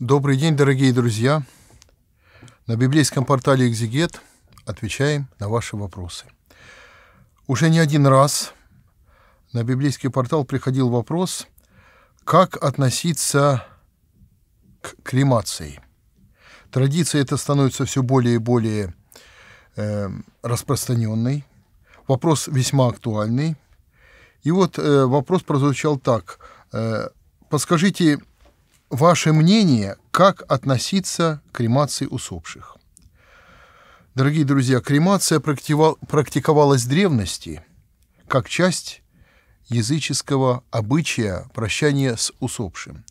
Добрый день, дорогие друзья! На библейском портале «Экзегет» отвечаем на ваши вопросы. Уже не один раз на библейский портал приходил вопрос, как относиться к кремации. Традиция эта становится все более и более э, распространенной. Вопрос весьма актуальный. И вот э, вопрос прозвучал так. Э, подскажите, ваше мнение, как относиться к кремации усопших. Дорогие друзья, кремация практиковалась в древности как часть языческого обычая прощания с усопшим.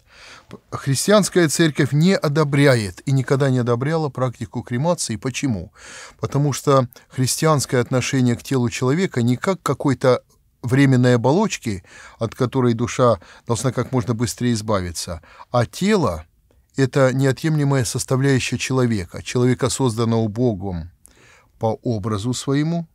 Христианская церковь не одобряет и никогда не одобряла практику кремации. Почему? Потому что христианское отношение к телу человека не как какой-то временной оболочки, от которой душа должна как можно быстрее избавиться, а тело — это неотъемлемая составляющая человека, человека, созданного Богом по образу своему,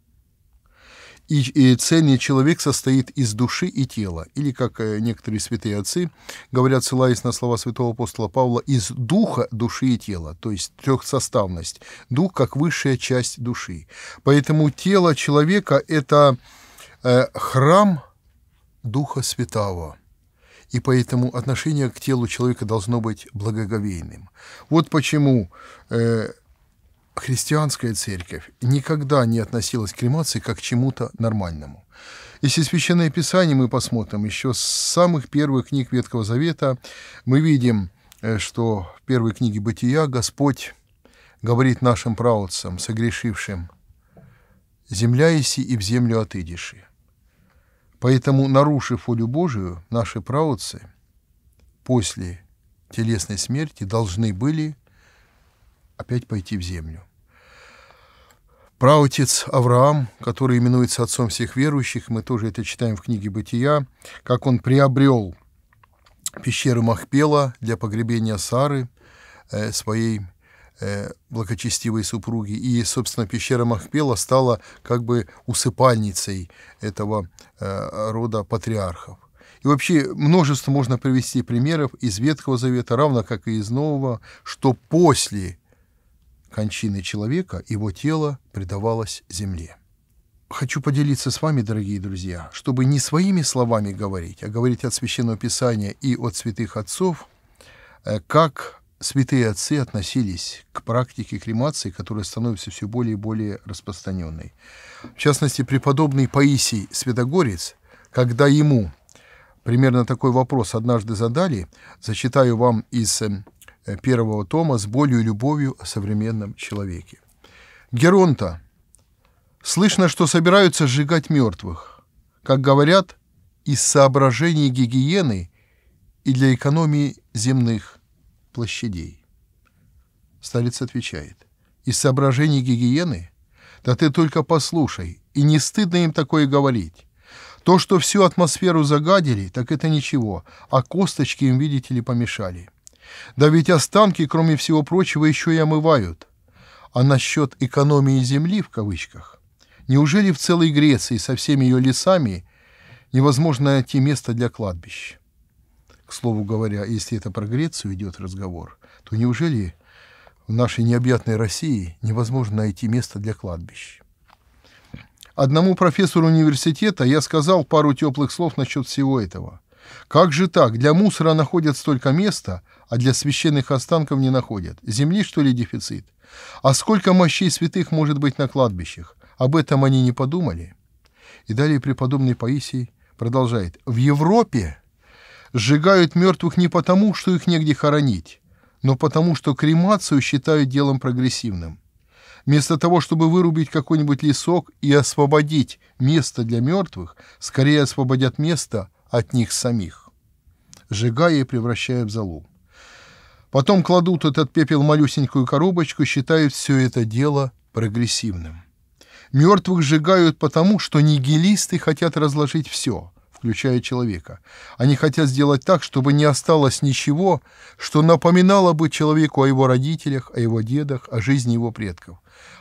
и, и цельный человек состоит из души и тела, или, как э, некоторые святые отцы говорят, ссылаясь на слова святого апостола Павла, из духа, души и тела, то есть трехсоставность, дух как высшая часть души. Поэтому тело человека – это Э, храм Духа Святого. И поэтому отношение к телу человека должно быть благоговейным. Вот почему э, христианская церковь никогда не относилась к кремации как к чему-то нормальному. Если Священное Писание мы посмотрим, еще с самых первых книг Ветхого Завета мы видим, э, что в первой книге Бытия Господь говорит нашим праотцам, согрешившим, «Земля иси и в землю отыдиши». Поэтому, нарушив волю Божию, наши праотцы после телесной смерти должны были опять пойти в землю. Праотец Авраам, который именуется отцом всех верующих, мы тоже это читаем в книге «Бытия», как он приобрел пещеру Махпела для погребения Сары, э, своей Э, благочестивой супруги. И, собственно, пещера Махпела стала как бы усыпальницей этого э, рода патриархов. И вообще множество можно привести примеров из Ветхого Завета, равно как и из Нового, что после кончины человека его тело предавалось земле. Хочу поделиться с вами, дорогие друзья, чтобы не своими словами говорить, а говорить от Священного Писания и от святых отцов, э, как святые отцы относились к практике кремации, которая становится все более и более распространенной. В частности, преподобный Паисий Святогорец, когда ему примерно такой вопрос однажды задали, зачитаю вам из эм, первого тома «С болью и любовью о современном человеке». Геронта. Слышно, что собираются сжигать мертвых. Как говорят, из соображений гигиены и для экономии земных площадей. Сталец отвечает. Из соображений гигиены? Да ты только послушай, и не стыдно им такое говорить. То, что всю атмосферу загадили, так это ничего, а косточки им, видите ли, помешали. Да ведь останки, кроме всего прочего, еще и омывают. А насчет «экономии земли» в кавычках, неужели в целой Греции со всеми ее лесами невозможно найти место для кладбищ? слову говоря, если это про Грецию идет разговор, то неужели в нашей необъятной России невозможно найти место для кладбищ? Одному профессору университета я сказал пару теплых слов насчет всего этого. Как же так? Для мусора находят столько места, а для священных останков не находят. Земли, что ли, дефицит? А сколько мощей святых может быть на кладбищах? Об этом они не подумали. И далее преподобный Паисий продолжает. В Европе Сжигают мертвых не потому, что их негде хоронить, но потому, что кремацию считают делом прогрессивным. Вместо того, чтобы вырубить какой-нибудь лесок и освободить место для мертвых, скорее освободят место от них самих, сжигая и превращая в залу. Потом кладут этот пепел в малюсенькую коробочку, считают все это дело прогрессивным. Мертвых сжигают потому, что нигилисты хотят разложить все включая человека. Они хотят сделать так, чтобы не осталось ничего, что напоминало бы человеку о его родителях, о его дедах, о жизни его предков.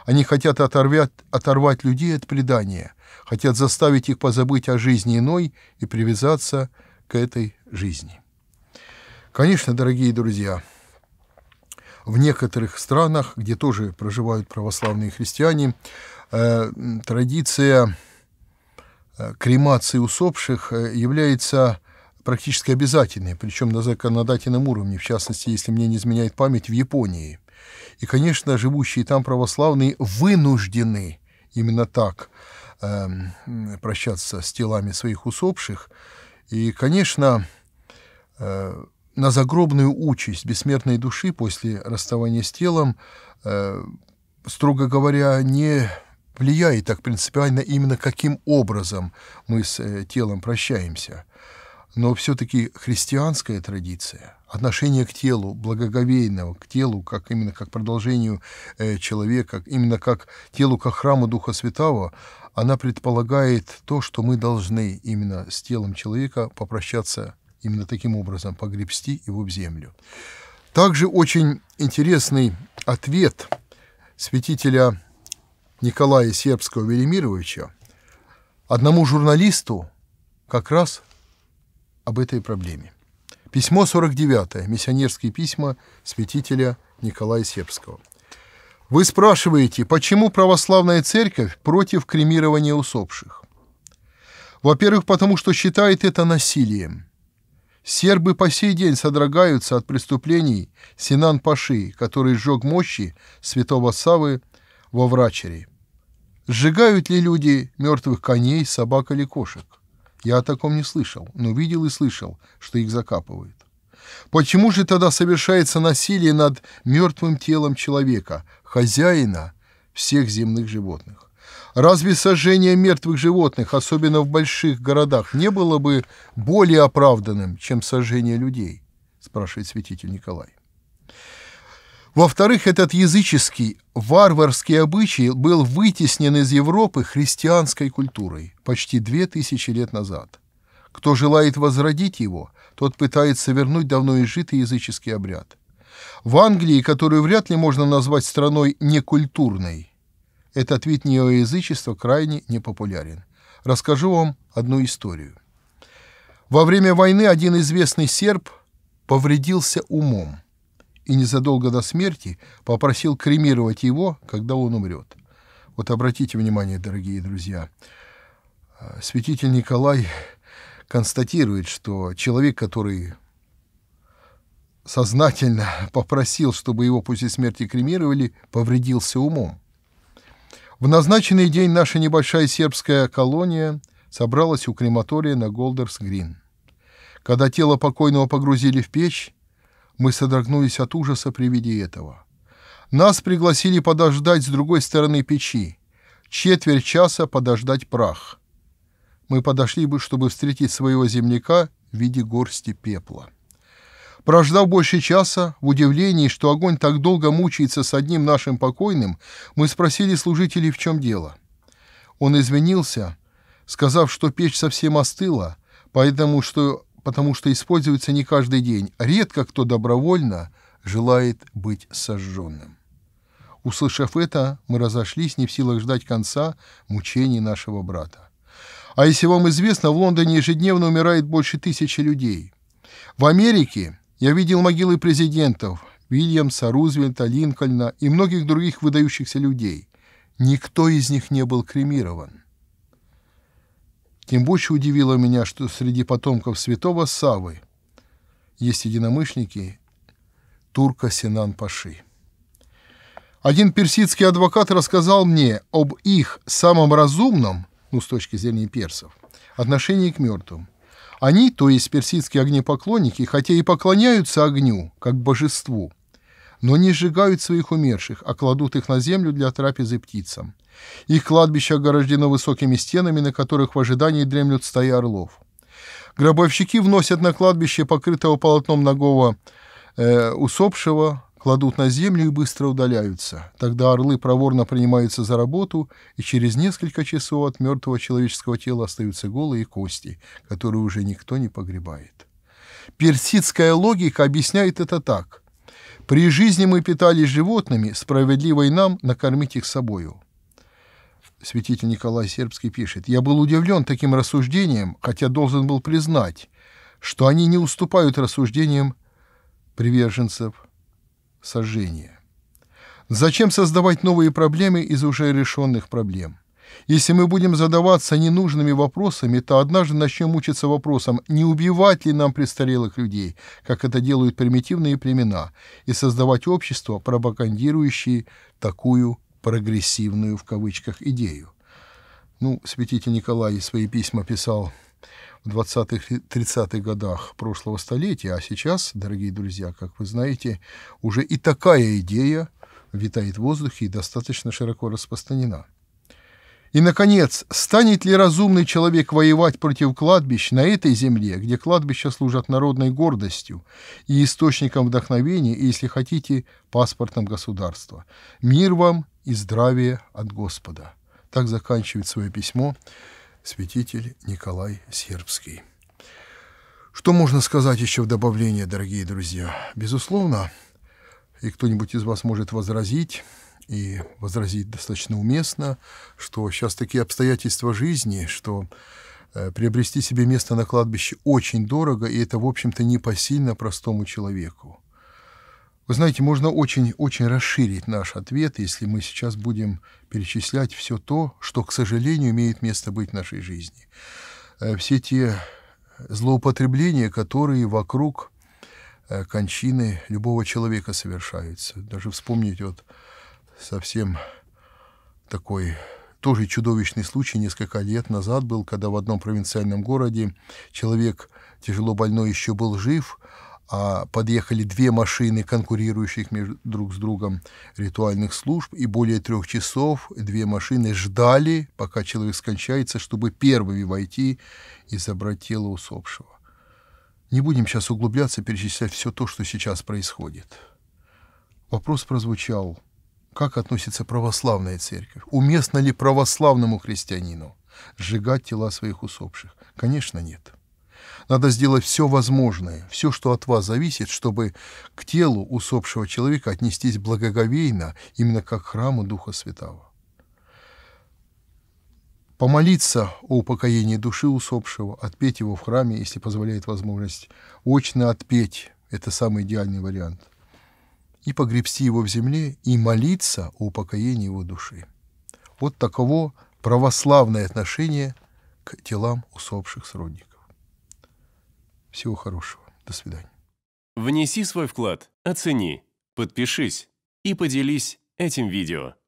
Они хотят оторвать, оторвать людей от предания, хотят заставить их позабыть о жизни иной и привязаться к этой жизни. Конечно, дорогие друзья, в некоторых странах, где тоже проживают православные христиане, э, традиция Э, кремации усопших э, является практически обязательной, причем на законодательном уровне, в частности, если мне не изменяет память, в Японии. И, конечно, живущие там православные вынуждены именно так э, прощаться с телами своих усопших. И, конечно, э, на загробную участь бессмертной души после расставания с телом, э, строго говоря, не влияет так принципиально именно каким образом мы с э, телом прощаемся. Но все-таки христианская традиция, отношение к телу, благоговейного к телу, как именно как продолжению э, человека, именно как телу, как храму Духа Святого, она предполагает то, что мы должны именно с телом человека попрощаться именно таким образом, погребсти его в землю. Также очень интересный ответ святителя Николая Сербского Велимировича, одному журналисту как раз об этой проблеме. Письмо 49 миссионерские письма святителя Николая Сербского. Вы спрашиваете, почему православная церковь против кремирования усопших? Во-первых, потому что считает это насилием. Сербы по сей день содрогаются от преступлений Синан Паши, который сжег мощи святого Савы во Врачере. Сжигают ли люди мертвых коней, собак или кошек? Я о таком не слышал, но видел и слышал, что их закапывают. Почему же тогда совершается насилие над мертвым телом человека, хозяина всех земных животных? Разве сожжение мертвых животных, особенно в больших городах, не было бы более оправданным, чем сожжение людей? спрашивает святитель Николай. Во-вторых, этот языческий, варварский обычай был вытеснен из Европы христианской культурой почти две тысячи лет назад. Кто желает возродить его, тот пытается вернуть давно изжитый языческий обряд. В Англии, которую вряд ли можно назвать страной некультурной, этот вид неоязычества крайне непопулярен. Расскажу вам одну историю. Во время войны один известный серб повредился умом и незадолго до смерти попросил кремировать его, когда он умрет. Вот обратите внимание, дорогие друзья, э, святитель Николай констатирует, что человек, который сознательно попросил, чтобы его после смерти кремировали, повредился умом. В назначенный день наша небольшая сербская колония собралась у крематория на Голдерс-Грин. Когда тело покойного погрузили в печь, мы содрогнулись от ужаса при виде этого. Нас пригласили подождать с другой стороны печи. Четверть часа подождать прах. Мы подошли бы, чтобы встретить своего земляка в виде горсти пепла. Прождав больше часа, в удивлении, что огонь так долго мучается с одним нашим покойным, мы спросили служителей, в чем дело. Он извинился, сказав, что печь совсем остыла, поэтому что потому что используется не каждый день. Редко кто добровольно желает быть сожженным. Услышав это, мы разошлись, не в силах ждать конца мучений нашего брата. А если вам известно, в Лондоне ежедневно умирает больше тысячи людей. В Америке я видел могилы президентов Вильямса, Рузвельта, Линкольна и многих других выдающихся людей. Никто из них не был кремирован. Тем больше удивило меня, что среди потомков святого Савы есть единомышленники турка Синан Паши. Один персидский адвокат рассказал мне об их самом разумном, ну, с точки зрения персов, отношении к мертвым. Они, то есть персидские огнепоклонники, хотя и поклоняются огню, как божеству – но не сжигают своих умерших, а кладут их на землю для трапезы птицам. Их кладбище огорождено высокими стенами, на которых в ожидании дремлют стаи орлов. Гробовщики вносят на кладбище покрытого полотном ногого э, усопшего, кладут на землю и быстро удаляются. Тогда орлы проворно принимаются за работу, и через несколько часов от мертвого человеческого тела остаются голые кости, которые уже никто не погребает. Персидская логика объясняет это так. При жизни мы питались животными, справедливо и нам накормить их собою. Святитель Николай Сербский пишет, «Я был удивлен таким рассуждением, хотя должен был признать, что они не уступают рассуждениям приверженцев сожжения. Зачем создавать новые проблемы из уже решенных проблем? Если мы будем задаваться ненужными вопросами, то однажды начнем мучиться вопросом, не убивать ли нам престарелых людей, как это делают примитивные племена, и создавать общество, пропагандирующее такую «прогрессивную» в кавычках идею. Ну, святитель Николай свои письма писал в 20-30-х годах прошлого столетия, а сейчас, дорогие друзья, как вы знаете, уже и такая идея витает в воздухе и достаточно широко распространена. И, наконец, станет ли разумный человек воевать против кладбищ на этой земле, где кладбища служат народной гордостью и источником вдохновения, и, если хотите, паспортом государства? Мир вам и здравие от Господа. Так заканчивает свое письмо святитель Николай Сербский. Что можно сказать еще в добавление, дорогие друзья? Безусловно, и кто-нибудь из вас может возразить, и возразить достаточно уместно, что сейчас такие обстоятельства жизни, что э, приобрести себе место на кладбище очень дорого, и это, в общем-то, не посильно простому человеку. Вы знаете, можно очень-очень расширить наш ответ, если мы сейчас будем перечислять все то, что, к сожалению, имеет место быть в нашей жизни. Э, все те злоупотребления, которые вокруг э, кончины любого человека совершаются. Даже вспомнить вот совсем такой тоже чудовищный случай несколько лет назад был, когда в одном провинциальном городе человек тяжело больной еще был жив, а подъехали две машины, конкурирующих между, друг с другом ритуальных служб, и более трех часов две машины ждали, пока человек скончается, чтобы первыми войти и забрать тело усопшего. Не будем сейчас углубляться, перечислять все то, что сейчас происходит. Вопрос прозвучал – как относится православная церковь? Уместно ли православному христианину сжигать тела своих усопших? Конечно, нет. Надо сделать все возможное, все, что от вас зависит, чтобы к телу усопшего человека отнестись благоговейно, именно как к храму Духа Святого. Помолиться о упокоении души усопшего, отпеть его в храме, если позволяет возможность, очно отпеть – это самый идеальный вариант – и погребсти его в земле, и молиться о упокоении его души. Вот таково православное отношение к телам усопших сродников. Всего хорошего. До свидания. Внеси свой вклад, оцени, подпишись и поделись этим видео.